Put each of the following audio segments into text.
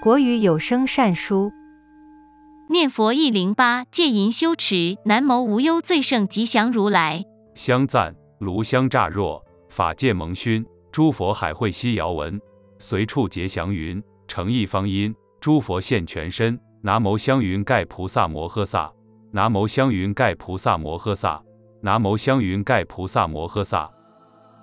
国语有声善书，念佛一零八，戒淫修持，南无无忧最胜吉祥如来。香赞，炉香乍若，法界蒙熏，诸佛海会悉遥闻，随处结祥云，诚意方音，诸佛现全身。南无香云盖菩萨摩诃萨，南无香云盖菩萨摩诃萨，南无香云盖菩萨摩诃萨，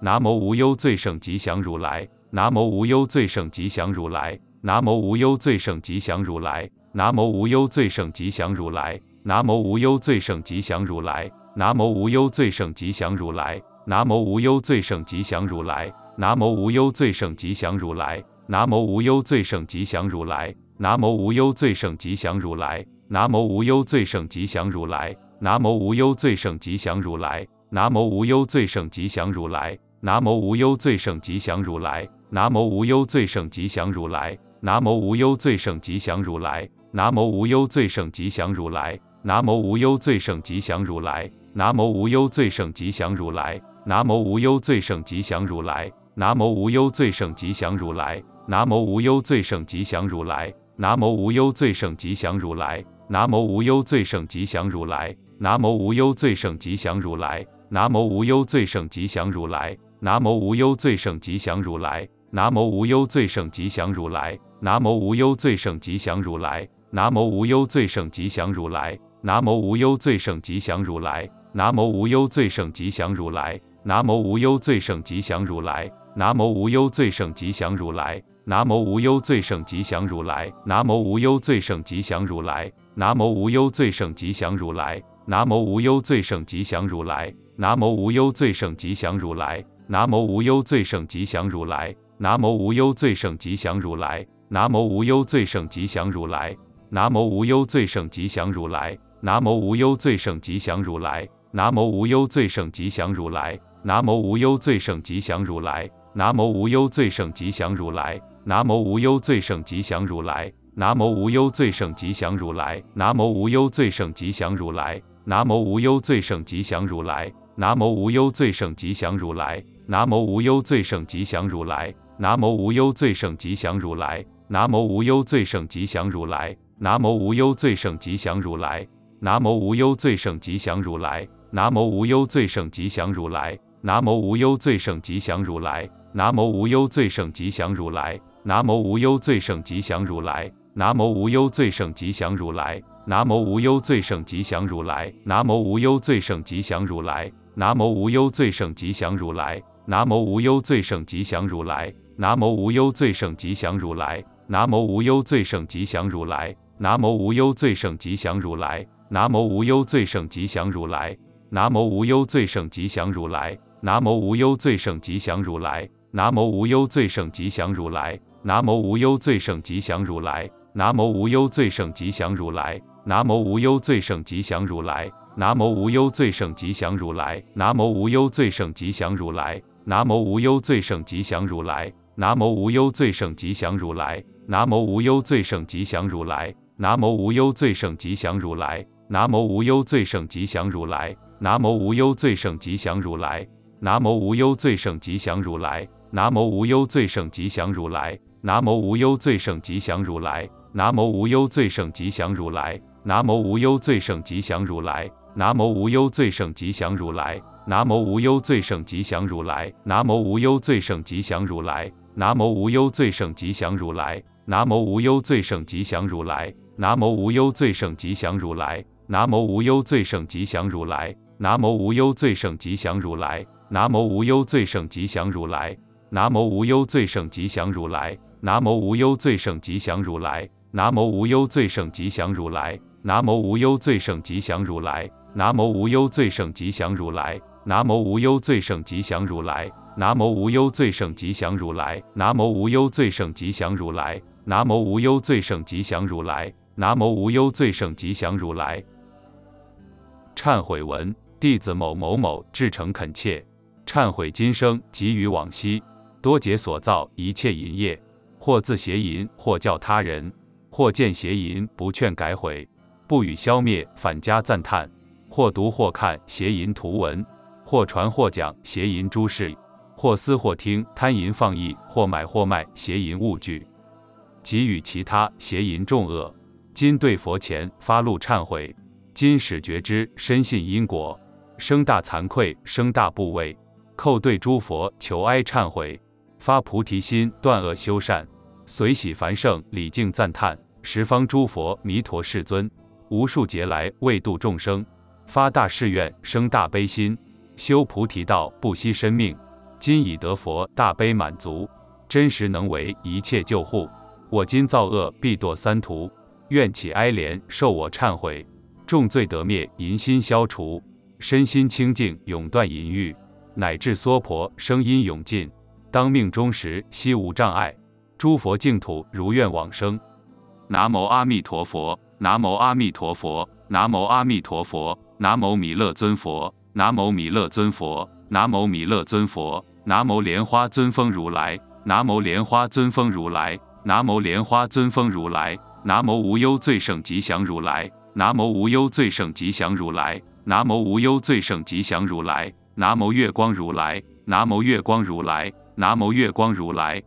南无无忧最胜吉祥如来，南无无忧最胜吉祥如来。南无无忧最胜吉祥如来，南无无忧最胜吉祥如来，南无无忧最胜吉祥如来，南无无忧最胜吉祥如来，南无无忧最胜吉祥如来，南无无忧最胜吉祥如来，南无无忧最胜吉祥如来，南无无忧最胜吉祥如来，南无无忧最胜吉祥如来，南无无忧最胜吉祥如来，南无无忧最胜吉祥如来，南无无忧最胜吉祥如来。南无无忧最胜吉祥如来，南无无忧最胜吉祥如来，南无无忧最胜吉祥如来，南无无忧最胜吉祥如来，南无无忧最胜吉祥如来，南无无忧最胜吉祥如来，南无无忧最胜吉祥如来，南无无忧最胜吉祥如来，南无无忧最胜吉祥如来，南无无忧最胜吉祥如来，南无无忧最胜吉祥如来，南无无忧最胜吉祥如来。南无无忧最胜吉祥如来，南无无忧最胜吉祥如来，南无无忧最胜吉祥如来，南无无忧最胜吉祥如来，南无无忧最胜吉祥如来，南无无忧最胜吉祥如来，南无无忧最胜吉祥如来，南无无忧最胜吉祥如来，南无无忧最胜吉祥如来，南无无忧最胜吉祥如来，南无无忧最胜吉祥如来，南无无忧最胜吉祥如来。南无无忧最胜吉祥如来，南无无忧最胜吉祥如来，南无无忧最胜吉祥如来，南无无忧最胜吉祥如来，南无无忧最胜吉祥如来，南无无忧最胜吉祥如来，南无无忧最胜吉祥如来，南无无忧最胜吉祥如来，南无无忧最胜吉祥如来，南无无忧最胜吉祥如来，南无无忧最胜吉祥如来，南无无忧最胜吉祥如来，南无无忧最胜吉祥如来。南无无忧最胜吉祥如来，南无无忧最胜吉祥如来，南无无忧最胜吉祥如来，南无无忧最胜吉祥如来，南无无忧最胜吉祥如来，南无无忧最胜吉祥如来，南无无忧最胜吉祥如来，南无无忧最胜吉祥如来，南无无忧最胜吉祥如来，南无无忧最胜吉祥如来，南无无忧最胜吉祥如来，南无无忧最胜吉祥如来，南无无忧最胜吉祥如来。南无无忧最胜吉祥如来，南无无忧最胜吉祥如来，南无无忧最胜吉祥如来，南无无忧最胜吉祥如来，南无无忧最胜吉祥如来，南无无忧最胜吉祥如来，南无无忧最胜吉祥如来，南无无忧最胜吉祥如来，南无无忧最胜吉祥如来，南无无忧最胜吉祥如来，南无无忧最胜吉祥如来，南无无忧最胜吉祥如来。南无无忧最胜吉祥如来，南无无忧最胜吉祥如来，南无无忧最胜吉祥如来，南无无忧最胜吉祥如来，南无无忧最胜吉祥如来，南无无忧最胜吉祥如来，南无无忧最胜吉祥如来，南无无忧最胜吉祥如来，南无无忧最胜吉祥如来，南无无忧最胜吉祥如来，南无无忧最胜吉祥如来，南无无忧最胜吉祥如来。南无无忧最胜吉祥如来，南无无忧最胜吉祥如来，南无无忧最胜吉祥如来，南无无忧最胜吉祥如来，南无无忧最胜吉祥如来，南无无忧最胜吉祥如来，南无无忧最胜吉祥如来，南无无忧最胜吉祥如来，南无无忧最胜吉祥如来，南无无忧最胜吉祥如来，南无无忧最胜吉祥如来。南无无忧最胜吉祥如来，南无无忧最胜吉祥如来，南无无忧最胜吉祥如来，南无无忧最胜吉祥如来。忏悔文：弟子某某某至诚恳切忏悔，今生及于往昔多劫所造一切淫业，或自邪淫，或教他人，或见邪淫不劝改悔，不与消灭，反加赞叹；或读或看邪淫图文，或传或讲邪淫诸事。或思或听，贪淫放逸；或买或卖，邪淫物具；给予其他，邪淫重恶。今对佛前发怒忏悔，今始觉知，深信因果，生大惭愧，生大怖畏，叩对诸佛求哀忏悔，发菩提心，断恶修善，随喜凡圣礼敬赞叹十方诸佛弥陀世尊，无数劫来为度众生，发大誓愿，生大悲心，修菩提道，不惜生命。今已得佛大悲满足，真实能为一切救护。我今造恶，必堕三途，愿起哀怜，受我忏悔，众罪得灭，淫心消除，身心清净，永断淫欲，乃至娑婆声音永尽。当命终时，悉无障碍，诸佛净土如愿往生。南无阿弥陀佛，南无阿弥陀佛，南无阿弥陀佛，南无弥勒尊佛，南无弥勒尊佛。拿某弥勒尊佛，拿某莲花尊风如来，拿某莲花尊风如来，拿某莲花尊风如来，拿某无忧最胜吉祥如来，拿某无忧最胜吉祥如来，拿某无忧最胜吉祥如来，拿某月光如来，拿某月光如来，拿某月光如来。